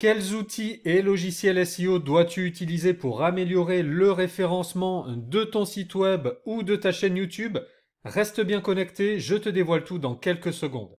Quels outils et logiciels SEO dois-tu utiliser pour améliorer le référencement de ton site web ou de ta chaîne YouTube Reste bien connecté, je te dévoile tout dans quelques secondes.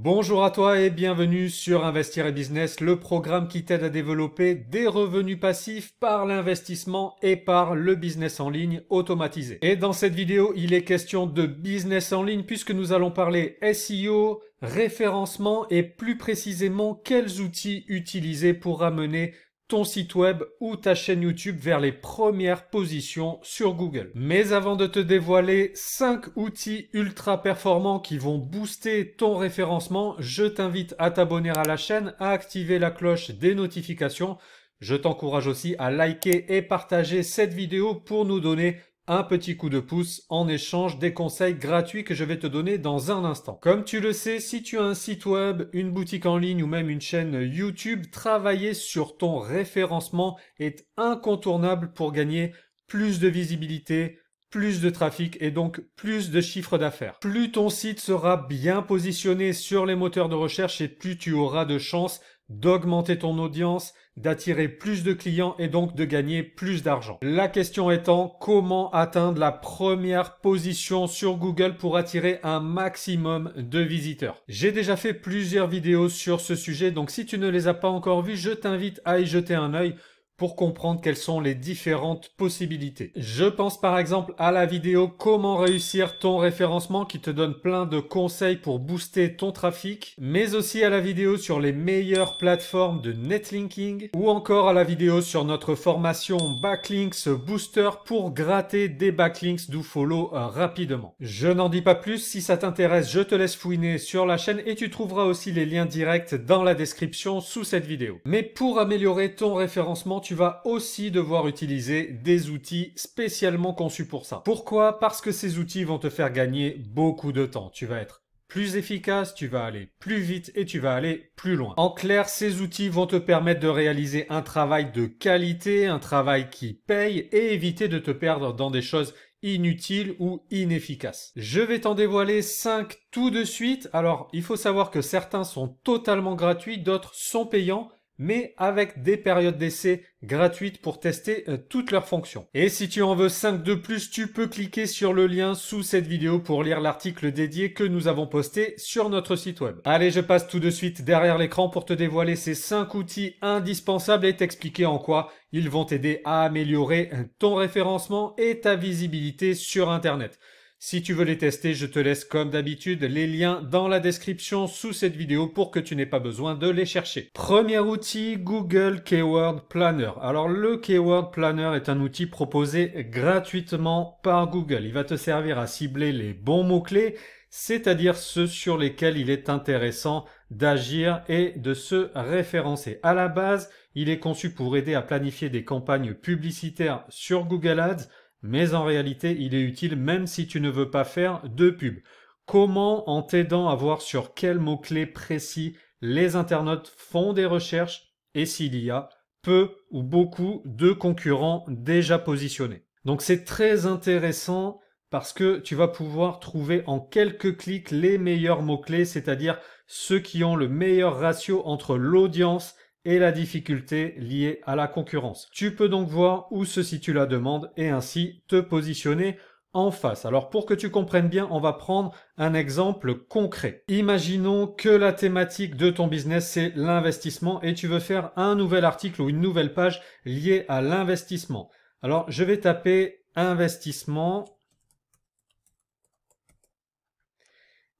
Bonjour à toi et bienvenue sur Investir et Business, le programme qui t'aide à développer des revenus passifs par l'investissement et par le business en ligne automatisé. Et dans cette vidéo, il est question de business en ligne puisque nous allons parler SEO, référencement et plus précisément quels outils utiliser pour amener ton site web ou ta chaîne YouTube vers les premières positions sur Google. Mais avant de te dévoiler 5 outils ultra performants qui vont booster ton référencement, je t'invite à t'abonner à la chaîne, à activer la cloche des notifications. Je t'encourage aussi à liker et partager cette vidéo pour nous donner un petit coup de pouce en échange des conseils gratuits que je vais te donner dans un instant. Comme tu le sais, si tu as un site web, une boutique en ligne ou même une chaîne YouTube, travailler sur ton référencement est incontournable pour gagner plus de visibilité, plus de trafic et donc plus de chiffres d'affaires. Plus ton site sera bien positionné sur les moteurs de recherche et plus tu auras de chances d'augmenter ton audience, d'attirer plus de clients et donc de gagner plus d'argent. La question étant comment atteindre la première position sur Google pour attirer un maximum de visiteurs. J'ai déjà fait plusieurs vidéos sur ce sujet, donc si tu ne les as pas encore vues, je t'invite à y jeter un œil pour comprendre quelles sont les différentes possibilités. Je pense par exemple à la vidéo comment réussir ton référencement qui te donne plein de conseils pour booster ton trafic, mais aussi à la vidéo sur les meilleures plateformes de netlinking ou encore à la vidéo sur notre formation Backlinks Booster pour gratter des backlinks du follow euh, rapidement. Je n'en dis pas plus, si ça t'intéresse, je te laisse fouiner sur la chaîne et tu trouveras aussi les liens directs dans la description sous cette vidéo. Mais pour améliorer ton référencement, tu vas aussi devoir utiliser des outils spécialement conçus pour ça. Pourquoi Parce que ces outils vont te faire gagner beaucoup de temps. Tu vas être plus efficace, tu vas aller plus vite et tu vas aller plus loin. En clair, ces outils vont te permettre de réaliser un travail de qualité, un travail qui paye et éviter de te perdre dans des choses inutiles ou inefficaces. Je vais t'en dévoiler 5 tout de suite. Alors, il faut savoir que certains sont totalement gratuits, d'autres sont payants mais avec des périodes d'essai gratuites pour tester euh, toutes leurs fonctions. Et si tu en veux 5 de plus, tu peux cliquer sur le lien sous cette vidéo pour lire l'article dédié que nous avons posté sur notre site web. Allez, je passe tout de suite derrière l'écran pour te dévoiler ces 5 outils indispensables et t'expliquer en quoi ils vont t'aider à améliorer euh, ton référencement et ta visibilité sur Internet. Si tu veux les tester, je te laisse comme d'habitude les liens dans la description sous cette vidéo pour que tu n'aies pas besoin de les chercher. Premier outil, Google Keyword Planner. Alors le Keyword Planner est un outil proposé gratuitement par Google. Il va te servir à cibler les bons mots-clés, c'est-à-dire ceux sur lesquels il est intéressant d'agir et de se référencer. À la base, il est conçu pour aider à planifier des campagnes publicitaires sur Google Ads mais en réalité, il est utile même si tu ne veux pas faire de pub. Comment en t'aidant à voir sur quels mots-clés précis les internautes font des recherches et s'il y a peu ou beaucoup de concurrents déjà positionnés. Donc c'est très intéressant parce que tu vas pouvoir trouver en quelques clics les meilleurs mots-clés, c'est-à-dire ceux qui ont le meilleur ratio entre l'audience et la difficulté liée à la concurrence. Tu peux donc voir où se situe la demande et ainsi te positionner en face. Alors pour que tu comprennes bien, on va prendre un exemple concret. Imaginons que la thématique de ton business, c'est l'investissement et tu veux faire un nouvel article ou une nouvelle page liée à l'investissement. Alors je vais taper investissement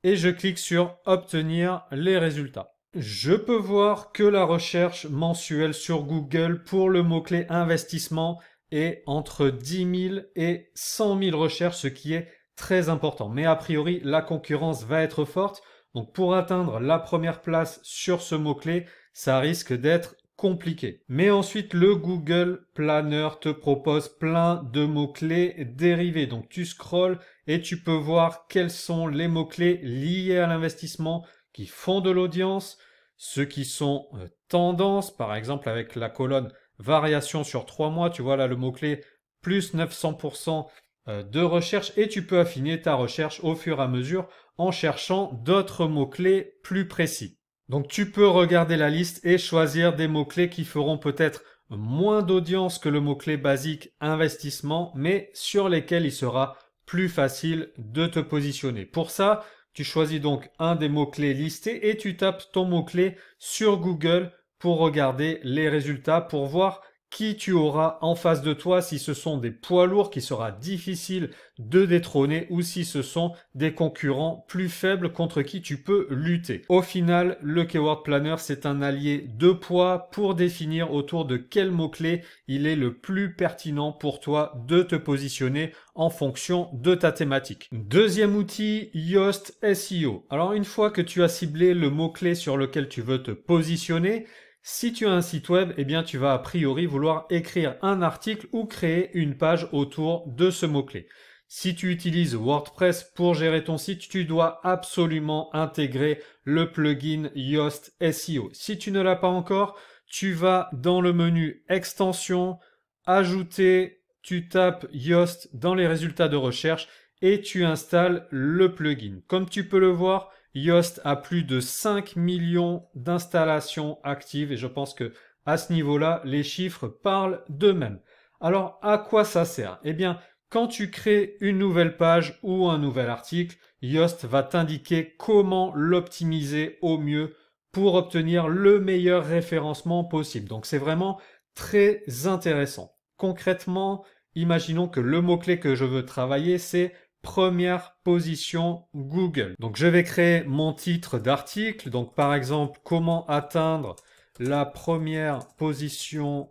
et je clique sur obtenir les résultats. Je peux voir que la recherche mensuelle sur Google pour le mot-clé investissement est entre 10 000 et 100 000 recherches, ce qui est très important. Mais a priori, la concurrence va être forte. Donc pour atteindre la première place sur ce mot-clé, ça risque d'être compliqué. Mais ensuite, le Google Planner te propose plein de mots-clés dérivés. Donc tu scrolls et tu peux voir quels sont les mots-clés liés à l'investissement font de l'audience, ceux qui sont tendances, euh, tendance, par exemple avec la colonne variation sur trois mois, tu vois là le mot-clé plus 900% euh, de recherche et tu peux affiner ta recherche au fur et à mesure en cherchant d'autres mots-clés plus précis. Donc tu peux regarder la liste et choisir des mots-clés qui feront peut-être moins d'audience que le mot-clé basique investissement, mais sur lesquels il sera plus facile de te positionner. Pour ça, tu choisis donc un des mots-clés listés et tu tapes ton mot-clé sur Google pour regarder les résultats, pour voir qui tu auras en face de toi, si ce sont des poids lourds qui sera difficile de détrôner ou si ce sont des concurrents plus faibles contre qui tu peux lutter. Au final, le Keyword Planner, c'est un allié de poids pour définir autour de quel mot-clé il est le plus pertinent pour toi de te positionner en fonction de ta thématique. Deuxième outil, Yoast SEO. Alors une fois que tu as ciblé le mot-clé sur lequel tu veux te positionner, si tu as un site web, eh bien tu vas a priori vouloir écrire un article ou créer une page autour de ce mot-clé. Si tu utilises WordPress pour gérer ton site, tu dois absolument intégrer le plugin Yoast SEO. Si tu ne l'as pas encore, tu vas dans le menu Extension, Ajouter, tu tapes Yoast dans les résultats de recherche et tu installes le plugin. Comme tu peux le voir, Yoast a plus de 5 millions d'installations actives et je pense que à ce niveau-là, les chiffres parlent d'eux-mêmes. Alors à quoi ça sert Eh bien, quand tu crées une nouvelle page ou un nouvel article, Yoast va t'indiquer comment l'optimiser au mieux pour obtenir le meilleur référencement possible. Donc c'est vraiment très intéressant. Concrètement, imaginons que le mot-clé que je veux travailler, c'est première position Google. Donc je vais créer mon titre d'article. Donc par exemple, comment atteindre la première position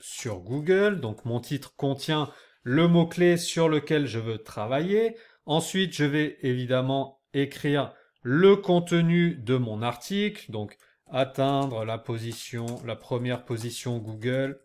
sur Google. Donc mon titre contient le mot-clé sur lequel je veux travailler. Ensuite, je vais évidemment écrire le contenu de mon article. Donc atteindre la position, la première position Google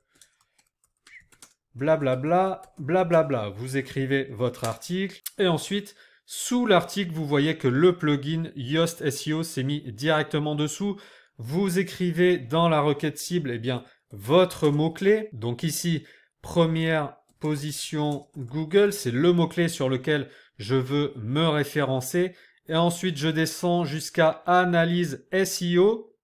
blablabla, blablabla. Bla bla. Vous écrivez votre article et ensuite, sous l'article, vous voyez que le plugin Yoast SEO s'est mis directement dessous. Vous écrivez dans la requête cible, eh bien, votre mot-clé. Donc ici, première position Google, c'est le mot-clé sur lequel je veux me référencer. Et ensuite, je descends jusqu'à analyse SEO.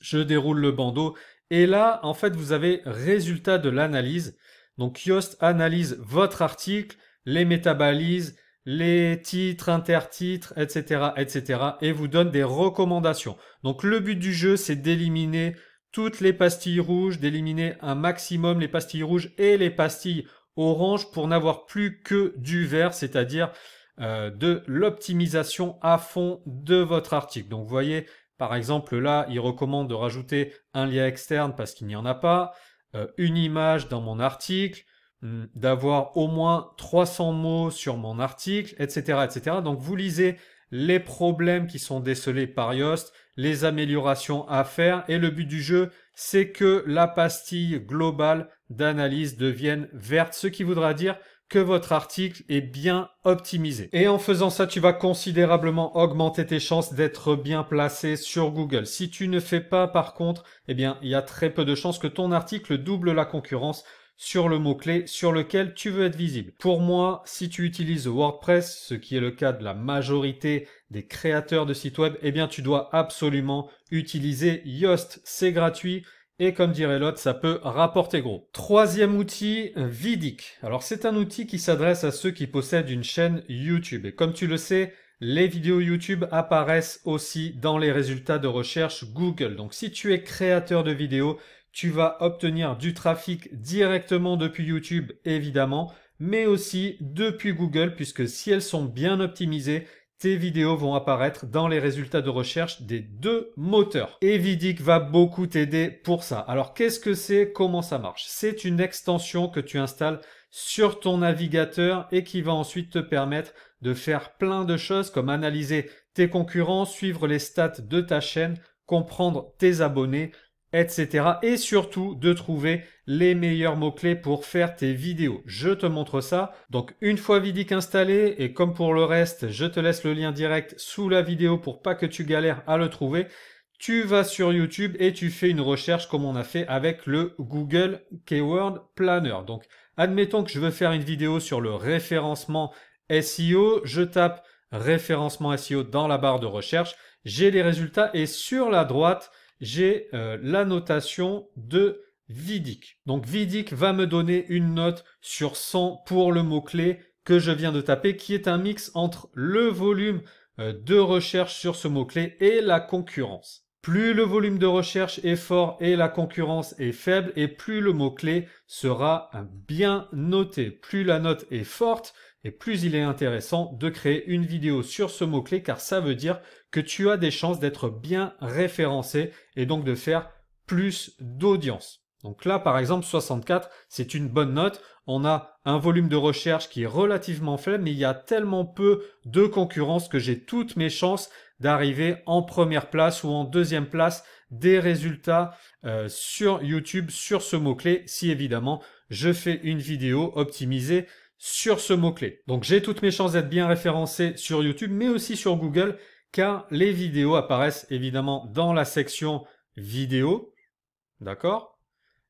Je déroule le bandeau. Et là, en fait, vous avez résultat de l'analyse. Donc Yoast analyse votre article, les métabalises, les titres, intertitres, etc., etc., et vous donne des recommandations. Donc le but du jeu, c'est d'éliminer toutes les pastilles rouges, d'éliminer un maximum les pastilles rouges et les pastilles oranges pour n'avoir plus que du vert, c'est-à-dire euh, de l'optimisation à fond de votre article. Donc vous voyez, par exemple là, il recommande de rajouter un lien externe parce qu'il n'y en a pas. Euh, une image dans mon article, hum, d'avoir au moins 300 mots sur mon article, etc., etc. Donc vous lisez les problèmes qui sont décelés par Yoast, les améliorations à faire, et le but du jeu, c'est que la pastille globale d'analyse devienne verte, ce qui voudra dire que votre article est bien optimisé. Et en faisant ça, tu vas considérablement augmenter tes chances d'être bien placé sur Google. Si tu ne fais pas, par contre, eh bien, il y a très peu de chances que ton article double la concurrence sur le mot-clé sur lequel tu veux être visible. Pour moi, si tu utilises WordPress, ce qui est le cas de la majorité des créateurs de sites web, eh bien, tu dois absolument utiliser Yoast. C'est gratuit et comme dirait l'autre, ça peut rapporter gros. Troisième outil, Vidic. Alors c'est un outil qui s'adresse à ceux qui possèdent une chaîne YouTube. Et comme tu le sais, les vidéos YouTube apparaissent aussi dans les résultats de recherche Google. Donc si tu es créateur de vidéos, tu vas obtenir du trafic directement depuis YouTube évidemment, mais aussi depuis Google puisque si elles sont bien optimisées, tes vidéos vont apparaître dans les résultats de recherche des deux moteurs. Et Vidic va beaucoup t'aider pour ça. Alors qu'est-ce que c'est Comment ça marche C'est une extension que tu installes sur ton navigateur et qui va ensuite te permettre de faire plein de choses comme analyser tes concurrents, suivre les stats de ta chaîne, comprendre tes abonnés, etc. Et surtout de trouver les meilleurs mots-clés pour faire tes vidéos. Je te montre ça. Donc une fois Vidic installé, et comme pour le reste, je te laisse le lien direct sous la vidéo pour pas que tu galères à le trouver. Tu vas sur YouTube et tu fais une recherche comme on a fait avec le Google Keyword Planner. Donc admettons que je veux faire une vidéo sur le référencement SEO. Je tape référencement SEO dans la barre de recherche. J'ai les résultats et sur la droite, j'ai euh, la notation de Vidic. Donc Vidic va me donner une note sur 100 pour le mot-clé que je viens de taper, qui est un mix entre le volume euh, de recherche sur ce mot-clé et la concurrence. Plus le volume de recherche est fort et la concurrence est faible, et plus le mot-clé sera bien noté. Plus la note est forte, et plus il est intéressant de créer une vidéo sur ce mot-clé, car ça veut dire que tu as des chances d'être bien référencé et donc de faire plus d'audience. Donc là, par exemple, 64, c'est une bonne note. On a un volume de recherche qui est relativement faible, mais il y a tellement peu de concurrence que j'ai toutes mes chances d'arriver en première place ou en deuxième place des résultats euh, sur YouTube sur ce mot-clé, si évidemment je fais une vidéo optimisée sur ce mot-clé. Donc j'ai toutes mes chances d'être bien référencé sur YouTube, mais aussi sur Google car les vidéos apparaissent évidemment dans la section vidéo, d'accord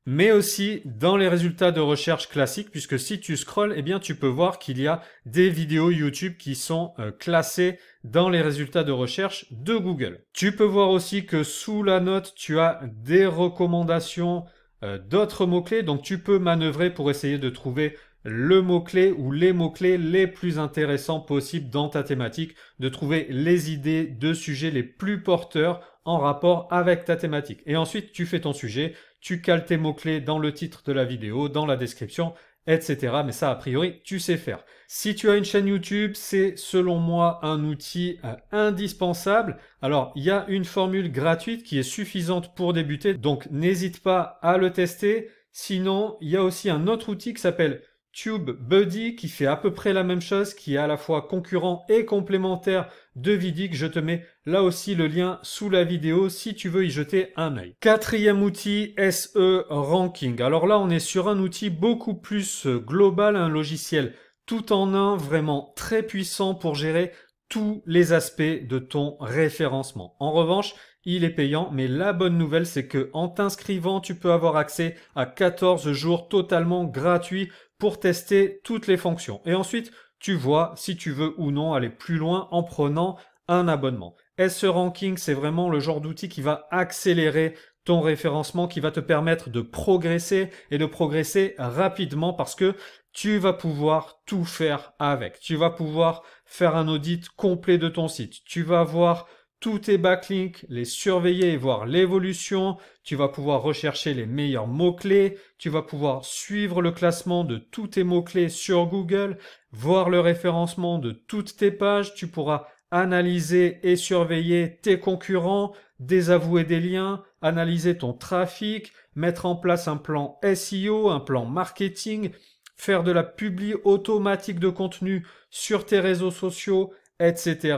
Mais aussi dans les résultats de recherche classiques, puisque si tu scrolls, eh bien, tu peux voir qu'il y a des vidéos YouTube qui sont euh, classées dans les résultats de recherche de Google. Tu peux voir aussi que sous la note, tu as des recommandations euh, d'autres mots-clés, donc tu peux manœuvrer pour essayer de trouver le mot-clé ou les mots-clés les plus intéressants possibles dans ta thématique, de trouver les idées de sujets les plus porteurs en rapport avec ta thématique. Et ensuite, tu fais ton sujet, tu cales tes mots-clés dans le titre de la vidéo, dans la description, etc. Mais ça, a priori, tu sais faire. Si tu as une chaîne YouTube, c'est selon moi un outil euh, indispensable. Alors, il y a une formule gratuite qui est suffisante pour débuter, donc n'hésite pas à le tester. Sinon, il y a aussi un autre outil qui s'appelle Tube Buddy qui fait à peu près la même chose, qui est à la fois concurrent et complémentaire de Vidic. Je te mets là aussi le lien sous la vidéo si tu veux y jeter un œil. Quatrième outil, SE Ranking. Alors là, on est sur un outil beaucoup plus euh, global, un logiciel tout en un, vraiment très puissant pour gérer tous les aspects de ton référencement. En revanche, il est payant, mais la bonne nouvelle, c'est que en t'inscrivant, tu peux avoir accès à 14 jours totalement gratuits pour tester toutes les fonctions. Et ensuite, tu vois si tu veux ou non aller plus loin en prenant un abonnement. est ce ranking, c'est vraiment le genre d'outil qui va accélérer ton référencement, qui va te permettre de progresser et de progresser rapidement parce que tu vas pouvoir tout faire avec. Tu vas pouvoir faire un audit complet de ton site. Tu vas voir tous tes backlinks, les surveiller et voir l'évolution. Tu vas pouvoir rechercher les meilleurs mots-clés. Tu vas pouvoir suivre le classement de tous tes mots-clés sur Google, voir le référencement de toutes tes pages. Tu pourras analyser et surveiller tes concurrents, désavouer des liens, analyser ton trafic, mettre en place un plan SEO, un plan marketing, faire de la publi automatique de contenu sur tes réseaux sociaux, etc.,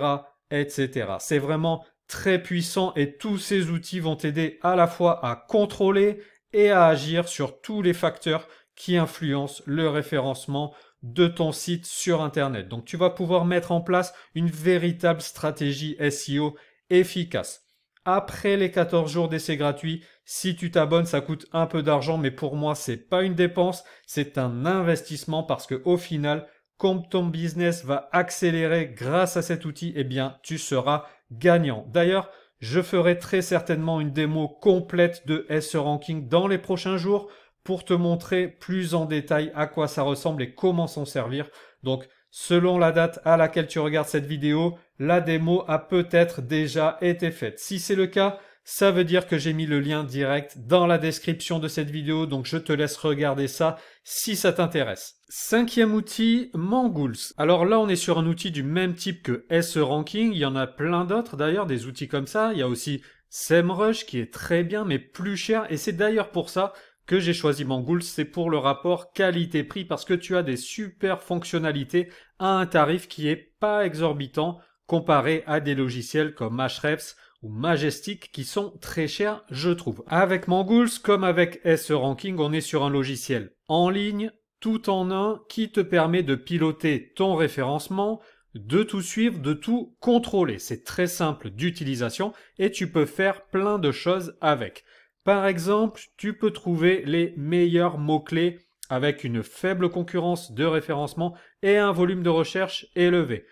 etc. C'est vraiment très puissant et tous ces outils vont t'aider à la fois à contrôler et à agir sur tous les facteurs qui influencent le référencement de ton site sur Internet. Donc tu vas pouvoir mettre en place une véritable stratégie SEO efficace. Après les 14 jours d'essai gratuit, si tu t'abonnes, ça coûte un peu d'argent, mais pour moi, c'est pas une dépense, c'est un investissement parce que au final, comme ton business va accélérer grâce à cet outil, eh bien, tu seras gagnant. D'ailleurs, je ferai très certainement une démo complète de S e Ranking dans les prochains jours pour te montrer plus en détail à quoi ça ressemble et comment s'en servir. Donc, selon la date à laquelle tu regardes cette vidéo, la démo a peut-être déjà été faite. Si c'est le cas, ça veut dire que j'ai mis le lien direct dans la description de cette vidéo, donc je te laisse regarder ça si ça t'intéresse. Cinquième outil, Mangools. Alors là, on est sur un outil du même type que Ranking. Il y en a plein d'autres d'ailleurs, des outils comme ça. Il y a aussi SEMrush qui est très bien, mais plus cher. Et c'est d'ailleurs pour ça que j'ai choisi Mangools, c'est pour le rapport qualité-prix parce que tu as des super fonctionnalités à un tarif qui est pas exorbitant comparé à des logiciels comme Ahrefs ou Majestic qui sont très chers, je trouve. Avec Mangools, comme avec S Ranking, on est sur un logiciel en ligne, tout en un, qui te permet de piloter ton référencement, de tout suivre, de tout contrôler. C'est très simple d'utilisation et tu peux faire plein de choses avec. Par exemple, tu peux trouver les meilleurs mots-clés avec une faible concurrence de référencement et un volume de recherche élevé.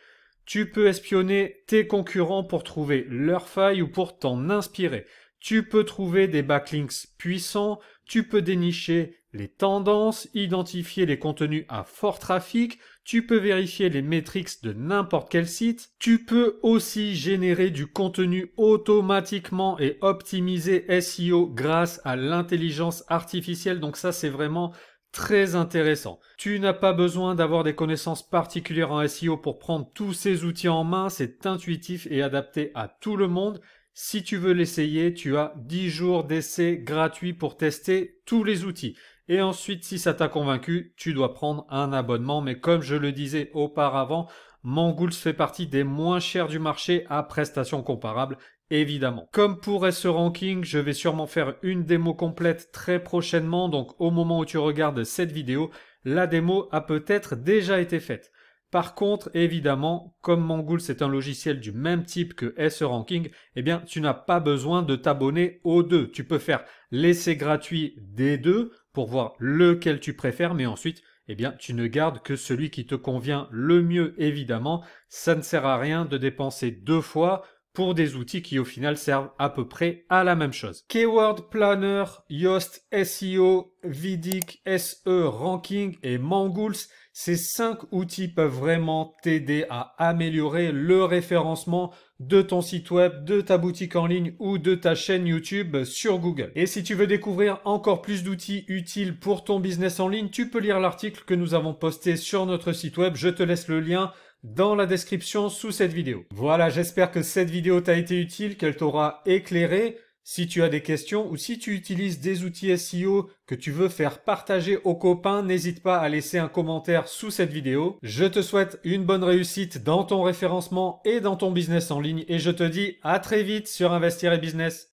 Tu peux espionner tes concurrents pour trouver leurs failles ou pour t'en inspirer. Tu peux trouver des backlinks puissants, tu peux dénicher les tendances, identifier les contenus à fort trafic, tu peux vérifier les métriques de n'importe quel site, tu peux aussi générer du contenu automatiquement et optimiser SEO grâce à l'intelligence artificielle. Donc ça, c'est vraiment très intéressant. Tu n'as pas besoin d'avoir des connaissances particulières en SEO pour prendre tous ces outils en main, c'est intuitif et adapté à tout le monde. Si tu veux l'essayer, tu as 10 jours d'essai gratuit pour tester tous les outils. Et ensuite, si ça t'a convaincu, tu dois prendre un abonnement. Mais comme je le disais auparavant, Mangools fait partie des moins chers du marché à prestations comparables Évidemment. Comme pour ce ranking, je vais sûrement faire une démo complète très prochainement, donc au moment où tu regardes cette vidéo, la démo a peut-être déjà été faite. Par contre, évidemment, comme Mangoul c'est un logiciel du même type que SRanking, e eh bien, tu n'as pas besoin de t'abonner aux deux. Tu peux faire l'essai gratuit des deux pour voir lequel tu préfères, mais ensuite, eh bien, tu ne gardes que celui qui te convient le mieux, évidemment. Ça ne sert à rien de dépenser deux fois pour des outils qui au final servent à peu près à la même chose. Keyword Planner, Yoast SEO, Vidic, SE Ranking et Mangools, ces cinq outils peuvent vraiment t'aider à améliorer le référencement de ton site web, de ta boutique en ligne ou de ta chaîne YouTube sur Google. Et si tu veux découvrir encore plus d'outils utiles pour ton business en ligne, tu peux lire l'article que nous avons posté sur notre site web. Je te laisse le lien dans la description sous cette vidéo. Voilà, j'espère que cette vidéo t'a été utile, qu'elle t'aura éclairé. Si tu as des questions ou si tu utilises des outils SEO que tu veux faire partager aux copains, n'hésite pas à laisser un commentaire sous cette vidéo. Je te souhaite une bonne réussite dans ton référencement et dans ton business en ligne et je te dis à très vite sur Investir et Business.